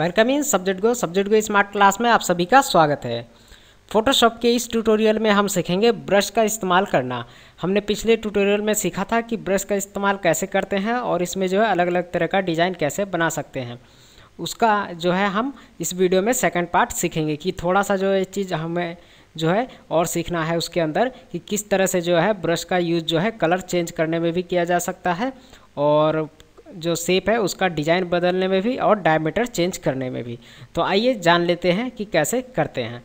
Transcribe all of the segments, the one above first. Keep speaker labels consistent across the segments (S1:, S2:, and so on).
S1: welcome in subject go subject go smart class में आप सभी का स्वागत है फोटोशॉप के इस ट्यूटोरियल में हम सीखेंगे ब्रश का इस्तेमाल करना हमने पिछले ट्यूटोरियल में सीखा था कि ब्रश का इस्तेमाल कैसे करते हैं और इसमें जो है अलग अलग तरह का डिज़ाइन कैसे बना सकते हैं उसका जो है हम इस वीडियो में सेकेंड पार्ट सीखेंगे कि थोड़ा सा जो ये चीज़ हमें जो है और सीखना है उसके अंदर कि किस तरह से जो है ब्रश का यूज़ जो है कलर चेंज करने में भी किया जा सकता है और जो शेप है उसका डिज़ाइन बदलने में भी और डायमीटर चेंज करने में भी तो आइए जान लेते हैं कि कैसे करते हैं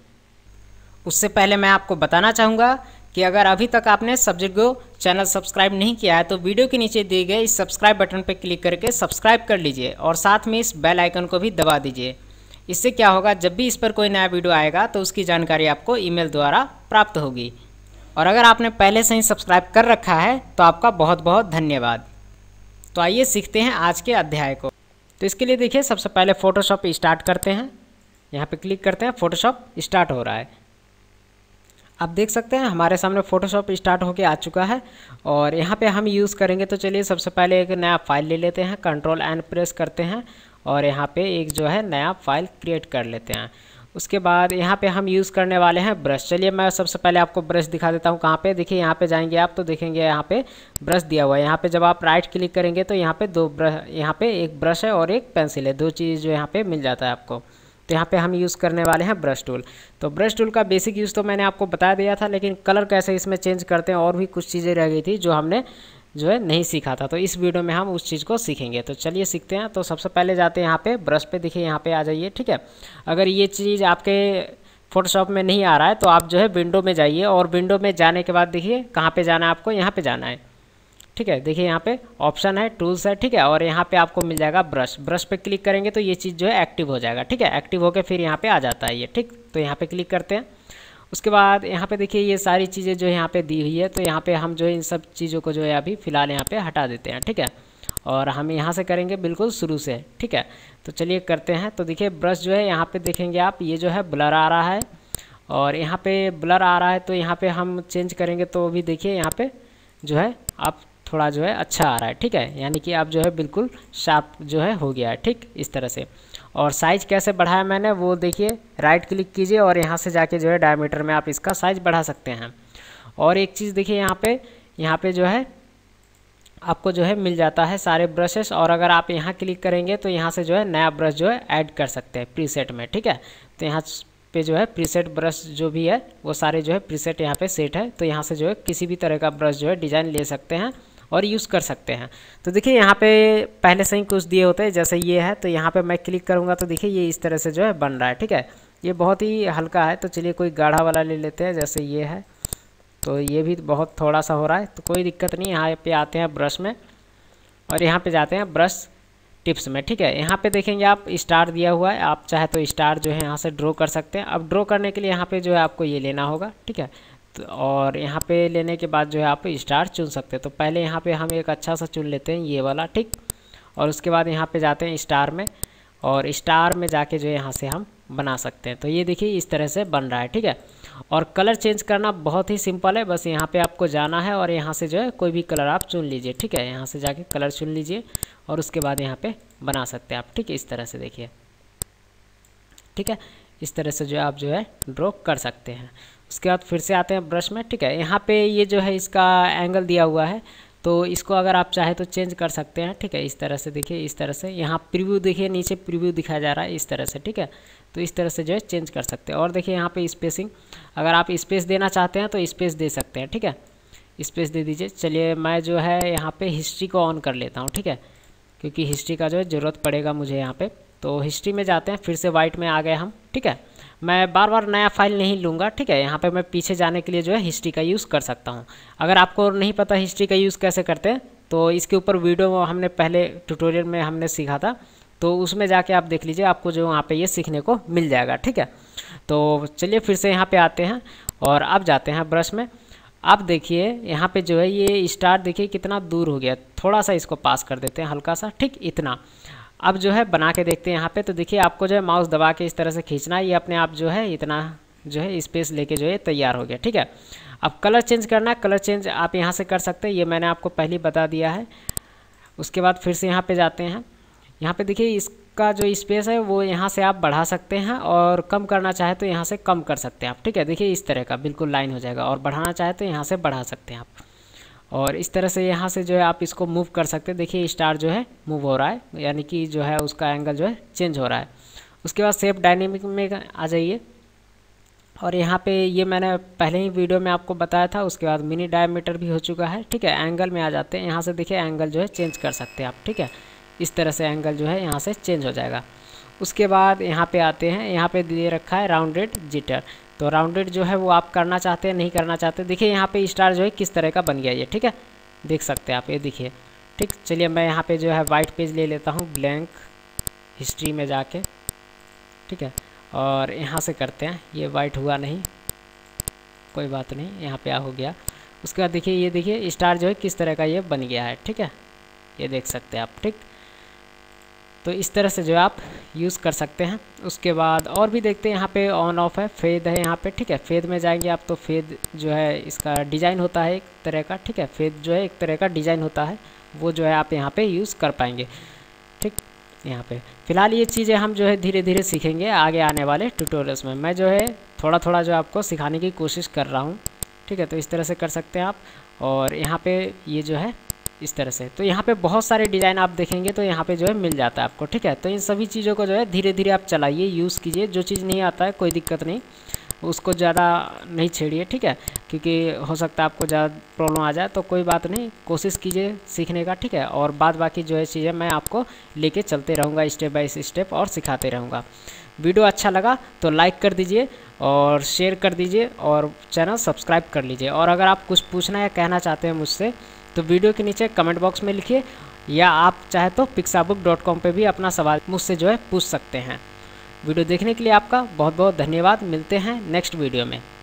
S1: उससे पहले मैं आपको बताना चाहूँगा कि अगर अभी तक आपने सब्जेक्ट को चैनल सब्सक्राइब नहीं किया है तो वीडियो के नीचे दिए गए इस सब्सक्राइब बटन पर क्लिक करके सब्सक्राइब कर लीजिए और साथ में इस बेल आइकन को भी दबा दीजिए इससे क्या होगा जब भी इस पर कोई नया वीडियो आएगा तो उसकी जानकारी आपको ईमेल द्वारा प्राप्त होगी और अगर आपने पहले से ही सब्सक्राइब कर रखा है तो आपका बहुत बहुत धन्यवाद तो आइए सीखते हैं आज के अध्याय को तो इसके लिए देखिए सबसे पहले फ़ोटोशॉप स्टार्ट करते हैं यहाँ पे क्लिक करते हैं फ़ोटोशॉप स्टार्ट हो रहा है आप देख सकते हैं हमारे सामने फ़ोटोशॉप स्टार्ट होके आ चुका है और यहाँ पे हम यूज़ करेंगे तो चलिए सबसे पहले एक नया फाइल ले लेते हैं कंट्रोल एंड प्रेस करते हैं और यहाँ पे एक जो है नया फाइल क्रिएट कर लेते हैं उसके बाद यहाँ पे हम यूज़ करने वाले हैं ब्रश चलिए मैं सबसे पहले आपको ब्रश दिखा देता हूँ कहाँ पे देखिए यहाँ पे जाएंगे आप तो देखेंगे यहाँ पे ब्रश दिया हुआ है यहाँ पे जब आप राइट क्लिक करेंगे तो यहाँ पे दो ब्रश यहाँ पे एक ब्रश है और एक पेंसिल है दो चीज़ जो यहाँ पे मिल जाता है आपको तो यहाँ पे हम यूज़ करने वाले हैं ब्रश टूल तो ब्रश टूल का बेसिक यूज़ तो मैंने आपको बता दिया था लेकिन कलर कैसे इसमें चेंज करते हैं और भी कुछ चीज़ें रह गई थी जो हमने जो है नहीं सीखा था तो इस वीडियो में हम उस चीज़ को सीखेंगे तो चलिए सीखते हैं तो सबसे पहले जाते हैं यहाँ पे ब्रश पे देखिए यहाँ पे आ जाइए ठीक है अगर ये चीज़ आपके फोटोशॉप में नहीं आ रहा है तो आप जो है विंडो में जाइए और विंडो में जाने के बाद देखिए कहाँ पर जाना है आपको यहाँ पर जाना है ठीक है देखिए यहाँ पे ऑप्शन है टूल्स है ठीक है और यहाँ पे आपको मिल जाएगा ब्रश ब्रश पे क्लिक करेंगे तो ये चीज़ जो है एक्टिव हो जाएगा ठीक है एक्टिव होकर फिर यहाँ पे आ जाता है ये ठीक तो यहाँ पे क्लिक करते हैं उसके बाद यहाँ पे देखिए ये सारी चीज़ें जो यहाँ पे दी हुई है तो यहाँ पे हम जो है इन सब चीज़ों को जो है अभी फ़िलहाल यहाँ पे हटा देते हैं ठीक है और हम यहाँ से करेंगे बिल्कुल शुरू से ठीक है तो चलिए करते हैं तो देखिए ब्रश जो है यहाँ पर देखेंगे आप ये जो है ब्लर आ रहा है और यहाँ पर ब्लर आ रहा है तो यहाँ पर हम चेंज करेंगे तो भी देखिए यहाँ पर जो है आप थोड़ा जो है अच्छा आ रहा है ठीक है यानी कि आप जो है बिल्कुल शार्प जो है हो गया है ठीक इस तरह से और साइज़ कैसे बढ़ाया मैंने वो देखिए राइट क्लिक कीजिए और यहाँ से जाके जो है डायमीटर में आप इसका साइज़ बढ़ा सकते हैं और एक चीज़ देखिए यहाँ पे यहाँ पे जो है आपको जो है मिल जाता है सारे ब्रशेस और अगर आप यहाँ क्लिक करेंगे तो यहाँ से जो है नया ब्रश जो है ऐड कर सकते हैं प्रीसेट में ठीक है तो यहाँ पे जो है प्रीसेट ब्रश जो भी है वो सारे जो है प्रीसेट यहाँ पे सेट है तो यहाँ से जो है किसी भी तरह का ब्रश जो है डिज़ाइन ले सकते हैं और यूज़ कर सकते हैं तो देखिए यहाँ पे पहले से ही कुछ दिए होते हैं जैसे ये है तो यहाँ पे मैं क्लिक करूँगा तो देखिए ये इस तरह से जो है बन रहा है ठीक है ये बहुत ही हल्का है तो चलिए कोई गाढ़ा वाला ले लेते हैं जैसे ये है तो ये भी बहुत थोड़ा सा हो रहा है तो कोई दिक्कत नहीं यहाँ पे आते हैं ब्रश में और यहाँ पर जाते हैं ब्रश टिप्स में ठीक है यहाँ पे देखेंगे आप स्टार दिया हुआ है आप चाहे तो स्टार जो है यहाँ से ड्रॉ कर सकते हैं अब ड्रॉ करने के लिए यहाँ पे जो है आपको ये लेना होगा ठीक है और यहाँ पे लेने के बाद जो है आप स्टार चुन सकते हैं तो पहले यहाँ पे हम एक अच्छा सा चुन लेते हैं ये वाला ठीक और उसके बाद यहाँ पे जाते हैं स्टार में और स्टार में जाके जो है यहाँ से हम बना सकते हैं तो ये देखिए इस तरह से बन रहा है ठीक है और कलर चेंज करना बहुत ही सिंपल है बस यहाँ पर आपको जाना है और यहाँ से जो है कोई भी कलर आप चुन लीजिए ठीक है यहाँ से जाके कलर चुन लीजिए और उसके बाद यहाँ पर बना सकते हैं आप ठीक है इस तरह से देखिए ठीक है इस तरह से जो है आप जो है ड्रॉ कर सकते हैं उसके बाद फिर से आते हैं ब्रश में ठीक है यहाँ पे ये जो है इसका एंगल दिया हुआ है तो इसको अगर आप चाहे तो चेंज कर सकते हैं ठीक है इस तरह से देखिए इस तरह से यहाँ प्रीव्यू देखिए नीचे प्रीव्यू दिखाया जा रहा है इस तरह से ठीक है तो इस तरह से जो है चेंज कर सकते हैं और देखिए यहाँ पे स्पेसिंग अगर आप स्पेस देना चाहते हैं तो स्पेस दे सकते हैं ठीक है स्पेस दे दीजिए चलिए मैं जो है यहाँ पर हिस्ट्री को ऑन कर लेता हूँ ठीक है क्योंकि हिस्ट्री का जो है ज़रूरत पड़ेगा मुझे यहाँ पर तो हिस्ट्री में जाते हैं फिर से वाइट में आ गए हम ठीक है मैं बार बार नया फाइल नहीं लूँगा ठीक है यहाँ पे मैं पीछे जाने के लिए जो है हिस्ट्री का यूज़ कर सकता हूँ अगर आपको नहीं पता हिस्ट्री का यूज़ कैसे करते हैं तो इसके ऊपर वीडियो हमने पहले ट्यूटोरियल में हमने सीखा था तो उसमें जाके आप देख लीजिए आपको जो वहाँ पे ये सीखने को मिल जाएगा ठीक है तो चलिए फिर से यहाँ पे आते हैं और अब जाते हैं ब्रश में आप देखिए यहाँ पे जो है ये स्टार देखिए कितना दूर हो गया थोड़ा सा इसको पास कर देते हैं हल्का सा ठीक इतना अब जो है बना के देखते हैं यहाँ पे तो देखिए आपको जो है माउस दबा के इस तरह से खींचना ये अपने आप जो है इतना जो है स्पेस लेके जो है तैयार हो गया ठीक है अब कलर चेंज करना है कलर चेंज आप यहाँ से कर सकते हैं ये मैंने आपको पहले बता दिया है उसके बाद फिर से यहाँ पे जाते हैं यहाँ पे देखिए इसका जो स्पेस है वो यहाँ से आप बढ़ा सकते हैं और कम करना चाहे तो यहाँ से कम कर सकते हैं आप ठीक है देखिए इस तरह का बिल्कुल लाइन हो जाएगा और बढ़ाना चाहे तो यहाँ से बढ़ा सकते हैं आप और इस तरह से यहाँ से जो है आप इसको मूव कर सकते हैं देखिए स्टार जो है मूव हो रहा है यानी कि जो है उसका एंगल जो है चेंज हो रहा है उसके बाद सेफ डायनेमिक में आ जाइए और यहाँ पे ये मैंने पहले ही वीडियो में आपको बताया था उसके बाद मिनी डायमीटर भी हो चुका है ठीक है एंगल में आ जाते हैं यहाँ से देखिए एंगल जो है चेंज कर सकते हैं आप ठीक है इस तरह से एंगल जो है यहाँ से चेंज हो जाएगा उसके बाद यहाँ पे आते हैं यहाँ पे दे रखा है राउंडेड जिटर तो राउंडेड जो है वो आप करना चाहते हैं नहीं करना चाहते देखिए यहाँ पे स्टार जो है किस तरह का बन गया ये ठीक है देख सकते हैं आप ये देखिए ठीक चलिए मैं यहाँ पे जो है वाइट पेज ले लेता हूँ ब्लैंक हिस्ट्री में जाके ठीक है और यहाँ से करते हैं ये वाइट हुआ नहीं कोई बात नहीं यहाँ पे हो गया उसके बाद देखिए ये देखिए स्टार जो है किस तरह का ये बन गया है ठीक है ये देख सकते हैं आप ठीक तो इस तरह से जो है आप यूज़ कर सकते हैं उसके बाद और भी देखते हैं यहाँ पे ऑन ऑफ है फेद है यहाँ पे ठीक है फेद में जाएंगे आप तो फेद जो है इसका डिज़ाइन होता है एक तरह का ठीक है फेद जो है एक तरह का डिज़ाइन होता है वो जो है आप यहाँ पे यूज़ कर पाएंगे ठीक यहाँ पे फिलहाल ये चीज़ें हम जो है धीरे धीरे सीखेंगे आगे आने वाले ट्यूटोरियल्स में मैं जो है थोड़ा थोड़ा जो आपको सिखाने की कोशिश कर रहा हूँ ठीक है तो इस तरह से कर सकते हैं आप और यहाँ पे ये जो है इस तरह से तो यहाँ पे बहुत सारे डिज़ाइन आप देखेंगे तो यहाँ पे जो है मिल जाता है आपको ठीक है तो इन सभी चीज़ों को जो है धीरे धीरे आप चलाइए यूज़ कीजिए जो चीज़ नहीं आता है कोई दिक्कत नहीं उसको ज़्यादा नहीं छेड़िए ठीक है क्योंकि हो सकता है आपको ज़्यादा प्रॉब्लम आ जाए तो कोई बात नहीं कोशिश कीजिए सीखने का ठीक है और बाद बाकी जो है चीज़ें मैं आपको लेके चलते रहूँगा स्टेप बाय स्टेप और सिखाते रहूँगा वीडियो अच्छा लगा तो लाइक कर दीजिए और शेयर कर दीजिए और चैनल सब्सक्राइब कर लीजिए और अगर आप कुछ पूछना या कहना चाहते हैं मुझसे तो वीडियो के नीचे कमेंट बॉक्स में लिखिए या आप चाहे तो बुक डॉट कॉम पर भी अपना सवाल मुझसे जो है पूछ सकते हैं वीडियो देखने के लिए आपका बहुत बहुत धन्यवाद मिलते हैं नेक्स्ट वीडियो में